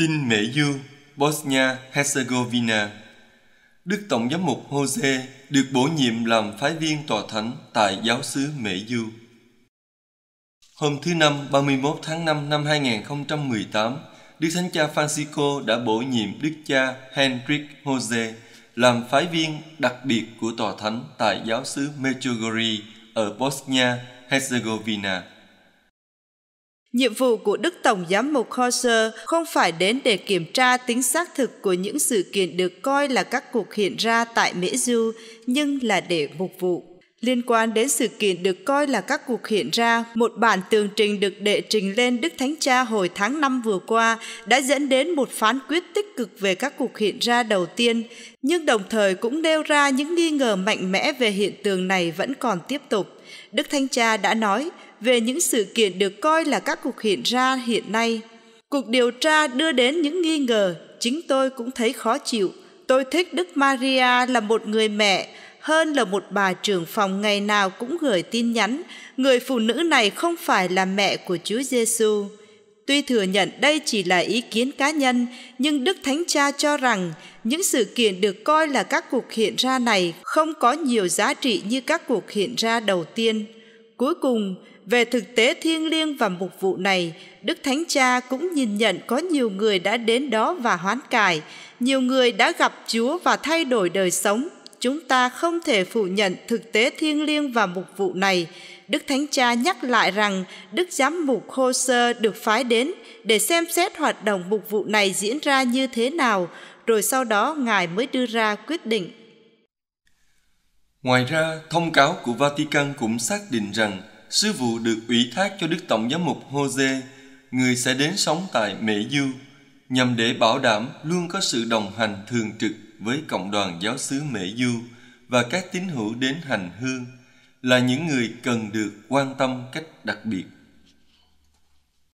Tin Mễ Du, Bosnia-Herzegovina Đức Tổng giám mục Jose được bổ nhiệm làm phái viên tòa thánh tại giáo xứ Mễ Du. Hôm thứ Năm 31 tháng 5 năm 2018, Đức Thánh Cha Francisco đã bổ nhiệm Đức Cha Hendrik Jose làm phái viên đặc biệt của tòa thánh tại giáo xứ Medjugorje ở Bosnia-Herzegovina. Nhiệm vụ của Đức Tổng Giám mục Hauser không phải đến để kiểm tra tính xác thực của những sự kiện được coi là các cuộc hiện ra tại Mễ Du, nhưng là để phục vụ. Liên quan đến sự kiện được coi là các cuộc hiện ra, một bản tường trình được đệ trình lên Đức Thánh Cha hồi tháng năm vừa qua đã dẫn đến một phán quyết tích cực về các cuộc hiện ra đầu tiên, nhưng đồng thời cũng nêu ra những nghi ngờ mạnh mẽ về hiện tượng này vẫn còn tiếp tục. Đức Thánh Cha đã nói, về những sự kiện được coi là các cuộc hiện ra hiện nay. Cuộc điều tra đưa đến những nghi ngờ, chính tôi cũng thấy khó chịu. Tôi thích Đức Maria là một người mẹ, hơn là một bà trưởng phòng ngày nào cũng gửi tin nhắn, người phụ nữ này không phải là mẹ của Chúa Giêsu. Tuy thừa nhận đây chỉ là ý kiến cá nhân, nhưng Đức Thánh Cha cho rằng những sự kiện được coi là các cuộc hiện ra này không có nhiều giá trị như các cuộc hiện ra đầu tiên. Cuối cùng, về thực tế thiêng liêng và mục vụ này, Đức Thánh Cha cũng nhìn nhận có nhiều người đã đến đó và hoán cải, nhiều người đã gặp Chúa và thay đổi đời sống. Chúng ta không thể phủ nhận thực tế thiêng liêng và mục vụ này. Đức Thánh Cha nhắc lại rằng Đức Giám mục Khô Sơ được phái đến để xem xét hoạt động mục vụ này diễn ra như thế nào, rồi sau đó Ngài mới đưa ra quyết định. Ngoài ra, thông cáo của Vatican cũng xác định rằng sứ vụ được ủy thác cho Đức Tổng giám mục Jose, người sẽ đến sống tại Mễ Du, nhằm để bảo đảm luôn có sự đồng hành thường trực với cộng đoàn giáo xứ Mễ Du và các tín hữu đến hành hương là những người cần được quan tâm cách đặc biệt.